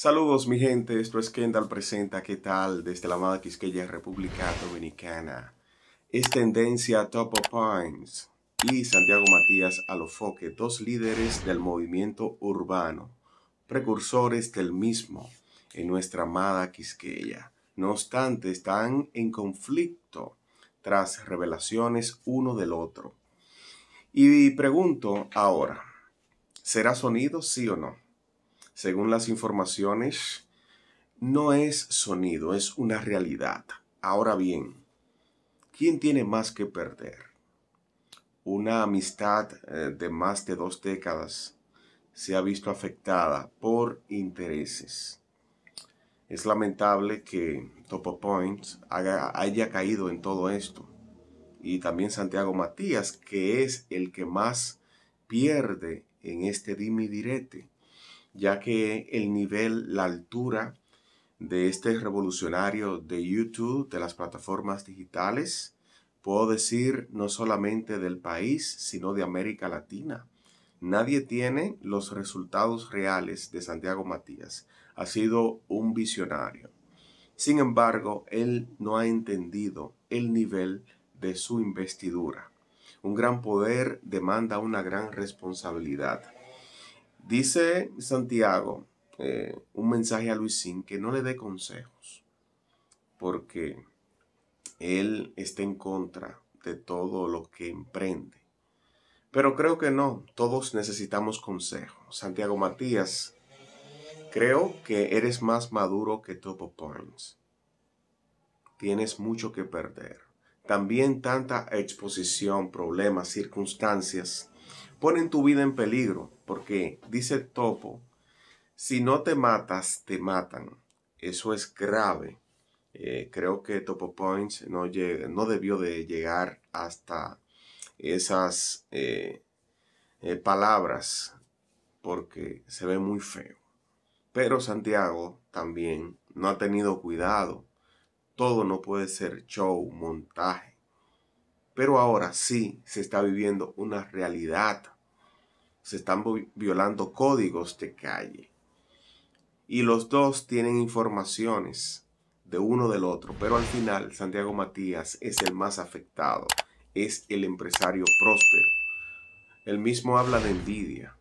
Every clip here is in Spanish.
Saludos mi gente, esto es Kendall Presenta, ¿qué tal? Desde la amada Quisqueya, República Dominicana. Es tendencia Top of Pines y Santiago Matías Alofoque, dos líderes del movimiento urbano, precursores del mismo en nuestra amada Quisqueya. No obstante, están en conflicto tras revelaciones uno del otro. Y pregunto ahora, ¿será sonido sí o no? según las informaciones, no es sonido, es una realidad. Ahora bien, ¿quién tiene más que perder? Una amistad eh, de más de dos décadas se ha visto afectada por intereses. Es lamentable que Topo Point haya caído en todo esto. Y también Santiago Matías, que es el que más pierde en este dimi direte ya que el nivel, la altura de este revolucionario de YouTube, de las plataformas digitales, puedo decir no solamente del país, sino de América Latina. Nadie tiene los resultados reales de Santiago Matías. Ha sido un visionario. Sin embargo, él no ha entendido el nivel de su investidura. Un gran poder demanda una gran responsabilidad. Dice Santiago, eh, un mensaje a Luisín, que no le dé consejos, porque él está en contra de todo lo que emprende. Pero creo que no, todos necesitamos consejos. Santiago Matías, creo que eres más maduro que Topo Points. Tienes mucho que perder. También tanta exposición, problemas, circunstancias ponen tu vida en peligro porque dice Topo, si no te matas, te matan. Eso es grave. Eh, creo que Topo Points no, debió de llegar hasta esas eh, eh, palabras porque se ve muy feo. Pero Santiago también no ha tenido cuidado. Todo no puede ser show, montaje. Pero ahora sí se está viviendo una realidad se están violando códigos de calle. Y los dos tienen informaciones de uno del otro, pero al final Santiago Matías es el más afectado, es el empresario próspero. Él mismo habla de envidia,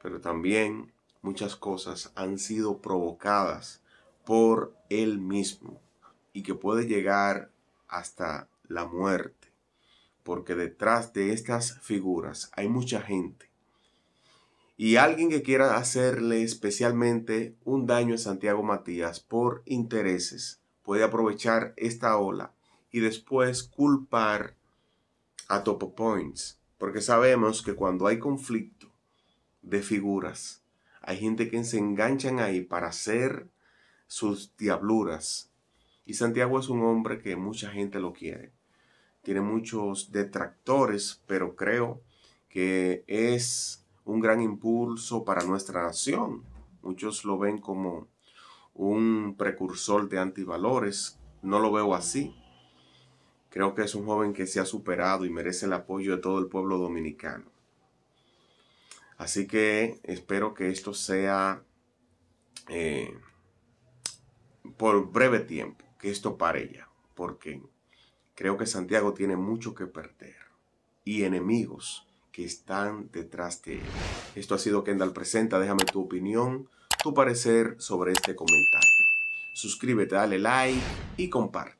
pero también muchas cosas han sido provocadas por él mismo y que puede llegar hasta la muerte, porque detrás de estas figuras hay mucha gente y alguien que quiera hacerle especialmente un daño a Santiago Matías por intereses puede aprovechar esta ola y después culpar a Topo Points, porque sabemos que cuando hay conflicto de figuras, hay gente que se enganchan ahí para hacer sus diabluras. Y Santiago es un hombre que mucha gente lo quiere. Tiene muchos detractores, pero creo que es un gran impulso para nuestra nación. Muchos lo ven como un precursor de antivalores. No lo veo así. Creo que es un joven que se ha superado y merece el apoyo de todo el pueblo dominicano. Así que espero que esto sea eh, por breve tiempo, que esto pare ya, porque creo que Santiago tiene mucho que perder y enemigos que están detrás de él. Esto ha sido Kendall Presenta. Déjame tu opinión, tu parecer sobre este comentario. Suscríbete, dale like y comparte.